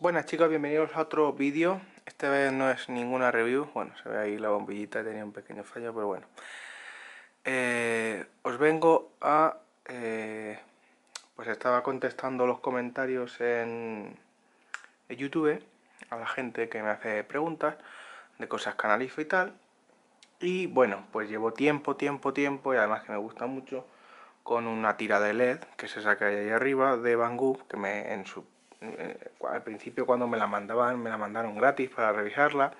Buenas chicos, bienvenidos a otro vídeo. Esta vez no es ninguna review. Bueno, se ve ahí la bombillita, tenía un pequeño fallo, pero bueno. Eh, os vengo a... Eh, pues estaba contestando los comentarios en, YouTube a la gente que me hace preguntas de cosas que y tal. Y bueno, pues llevo tiempo, tiempo, tiempo, y además que me gusta mucho, con una tira de LED, que se saca ahí arriba, de Van que me, en su eh, al principio cuando me la mandaban, me la mandaron gratis para revisarla.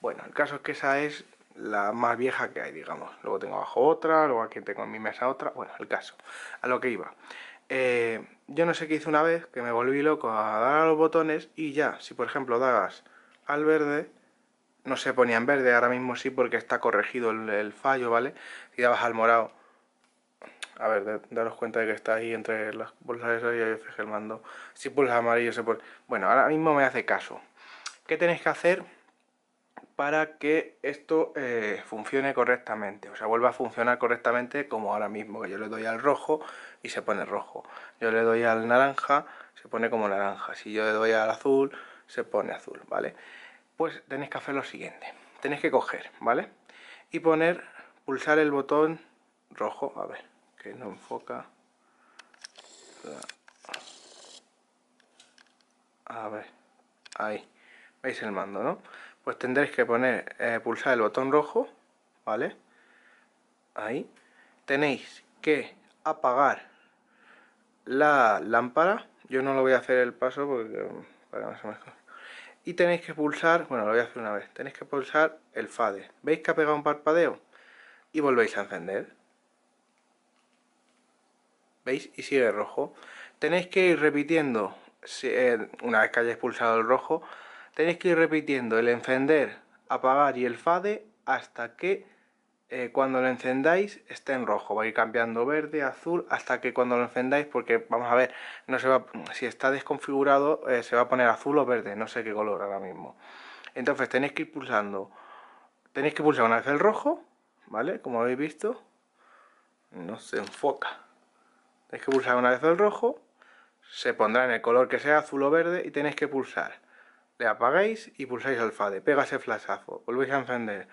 Bueno, el caso es que esa es la más vieja que hay, digamos. Luego tengo abajo otra, luego aquí tengo en mi mesa otra. Bueno, el caso, a lo que iba. Eh, yo no sé qué hice una vez, que me volví loco a dar a los botones y ya, si por ejemplo dabas al verde, no se ponía en verde, ahora mismo sí porque está corregido el, el fallo, ¿vale? Si dabas al morado a ver, daros cuenta de que está ahí entre las bolsas de y el mando. Si pulsas amarillo se pone... Bueno, ahora mismo me hace caso. ¿Qué tenéis que hacer para que esto eh, funcione correctamente? O sea, vuelva a funcionar correctamente como ahora mismo, que yo le doy al rojo y se pone rojo. Yo le doy al naranja, se pone como naranja. Si yo le doy al azul, se pone azul, ¿vale? Pues tenéis que hacer lo siguiente. Tenéis que coger, ¿vale? Y poner, pulsar el botón rojo, a ver, que no enfoca a ver ahí veis el mando no pues tendréis que poner eh, pulsar el botón rojo vale ahí tenéis que apagar la lámpara yo no lo voy a hacer el paso porque um, para más y tenéis que pulsar, bueno lo voy a hacer una vez, tenéis que pulsar el fade. ¿Veis que ha pegado un parpadeo? Y volvéis a encender. ¿veis? Y sigue rojo. Tenéis que ir repitiendo, eh, una vez que hayáis pulsado el rojo, tenéis que ir repitiendo el encender, apagar y el fade hasta que eh, cuando lo encendáis esté en rojo. Va a ir cambiando verde, azul, hasta que cuando lo encendáis, porque vamos a ver, no si está desconfigurado eh, se va a poner azul o verde, no sé qué color ahora mismo. Entonces tenéis que ir pulsando, tenéis que pulsar una vez el rojo, ¿vale? Como habéis visto, no se enfoca. Tenéis que pulsar una vez el rojo, se pondrá en el color que sea azul o verde y tenéis que pulsar. Le apagáis y pulsáis el fade, pega ese flashazo, volvéis a encender,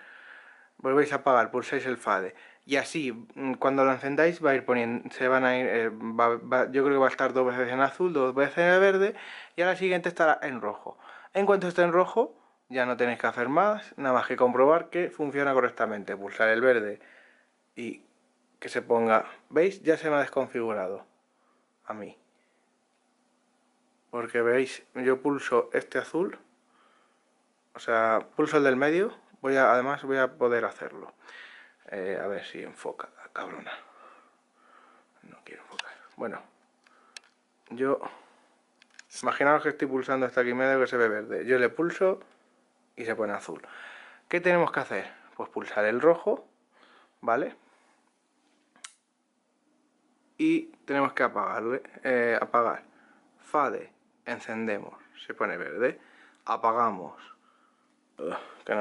volvéis a apagar, pulsáis el fade. Y así, mm, cuando lo encendáis, va a ir poniendo, se van a ir, eh, yo creo que va a estar dos veces en azul, dos veces en verde y a la siguiente estará en rojo. En cuanto esté en rojo, ya no tenéis que hacer más, nada más que comprobar que funciona correctamente. Pulsar el verde y que se ponga, ¿veis? Ya se me ha desconfigurado a mí. Porque veis, yo pulso este azul, o sea, pulso el del medio, voy además voy a poder hacerlo. Eh, a ver si enfoca, ah, cabrona. No quiero enfocar. Bueno, yo... Imaginaos que estoy pulsando hasta aquí medio que se ve verde. Yo le pulso y se pone azul. ¿Qué tenemos que hacer? Pues pulsar el rojo, ¿vale? y tenemos que apagarle, eh, apagar. Fade, encendemos, se pone verde. Apagamos, que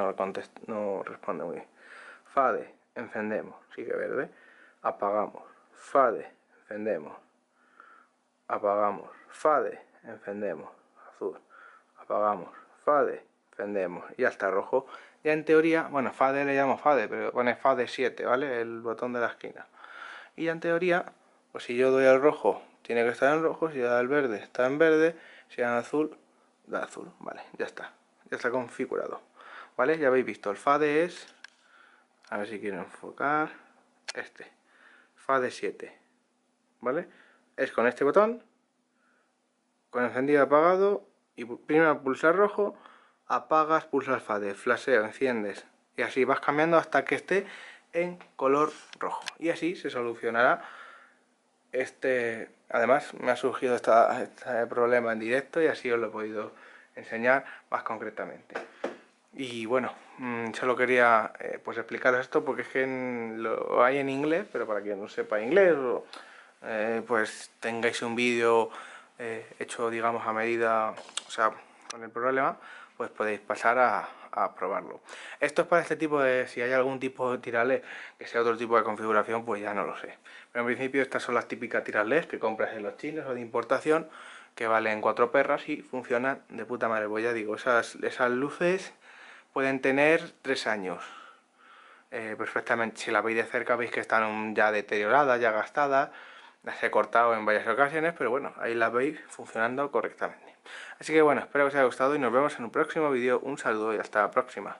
no, responde muy Fade, encendemos, sigue verde. Apagamos, fade, encendemos. Apagamos, fade, encendemos, azul. Apagamos, fade, encendemos, ya está rojo. Ya en teoría, bueno, fade le llamo fade, pero pone fade 7, ¿vale? El botón de la esquina. Y en teoría pues si yo doy al rojo, tiene que estar en rojo. Si doy al verde, está en verde. Si da al azul, da azul. Vale, ya está. Ya está configurado. ¿Vale? Ya habéis visto. El FADE es... A ver si quiero enfocar. Este. FADE 7. ¿Vale? Es con este botón. Con encendido apagado. Y primero pulsar rojo. Apagas, pulsas FADE. Flaseo, enciendes. Y así vas cambiando hasta que esté en color rojo. Y así se solucionará este, además me ha surgido este problema en directo y así os lo he podido enseñar más concretamente. Y bueno, mm, solo quería eh, pues explicaros esto porque es que lo hay en inglés, pero para quien no sepa inglés, eh, pues tengáis un vídeo eh, hecho digamos a medida, o sea, con el problema, pues podéis pasar a, probarlo. Esto es para este tipo de, si hay algún tipo de tirales que sea otro tipo de configuración, pues ya no lo sé. Pero en principio estas son las típicas tirales que compras en los chinos o de importación, que valen cuatro perras y funcionan de puta madre. Pues ya digo, esas, esas luces pueden tener tres años. Eh, perfectamente, si la veis de cerca veis que están ya deterioradas, ya gastadas. Las he cortado en varias ocasiones, pero bueno, ahí las veis funcionando correctamente. Así que bueno, espero que os haya gustado y nos vemos en un próximo vídeo. Un saludo y hasta la próxima.